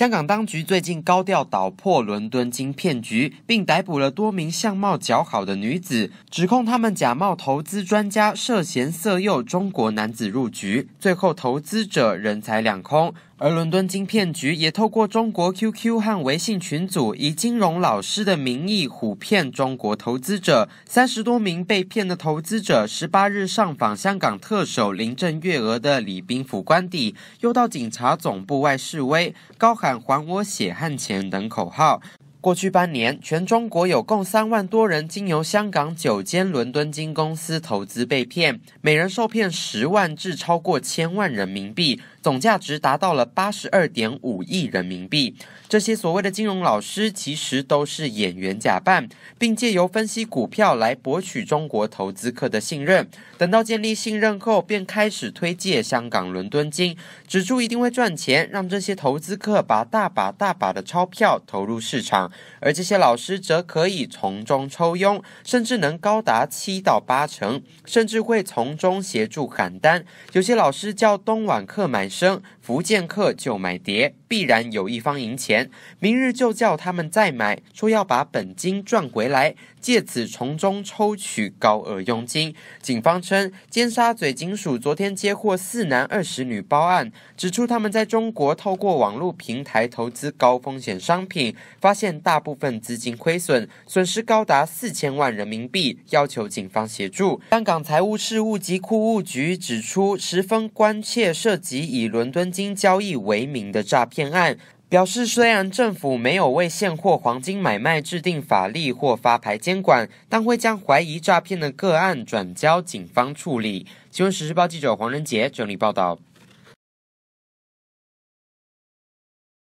香港当局最近高调捣破伦敦金骗局，并逮捕了多名相貌较好的女子，指控他们假冒投资专家，涉嫌色诱中国男子入局，最后投资者人财两空。而伦敦金骗局也透过中国 QQ 和微信群组，以金融老师的名义唬骗中国投资者。三十多名被骗的投资者十八日上访香港特首林郑月娥的礼宾府官邸，又到警察总部外示威，高喊。还我血汗钱等口号。过去半年，全中国有共三万多人经由香港九间伦敦金公司投资被骗，每人受骗十万至超过千万人民币，总价值达到了八十二点五亿人民币。这些所谓的金融老师其实都是演员假扮，并借由分析股票来博取中国投资客的信任。等到建立信任后，便开始推介香港伦敦金，指出一定会赚钱，让这些投资客把大把大把的钞票投入市场。而这些老师则可以从中抽佣，甚至能高达七到八成，甚至会从中协助砍单。有些老师教东莞课买生，福建课就买碟。必然有一方赢钱，明日就叫他们再买，说要把本金赚回来，借此从中抽取高额佣金。警方称，尖沙咀警署昨天接获四男二十女报案，指出他们在中国透过网络平台投资高风险商品，发现大部分资金亏损，损失高达四千万人民币，要求警方协助。香港财务事务及库务局指出，十分关切涉及以伦敦金交易为名的诈骗。办案表示，虽然政府没有为现货黄金买卖制定法律或发牌监管，但会将怀疑诈骗的个案转交警方处理。新闻时事报记者黄仁杰整理报道。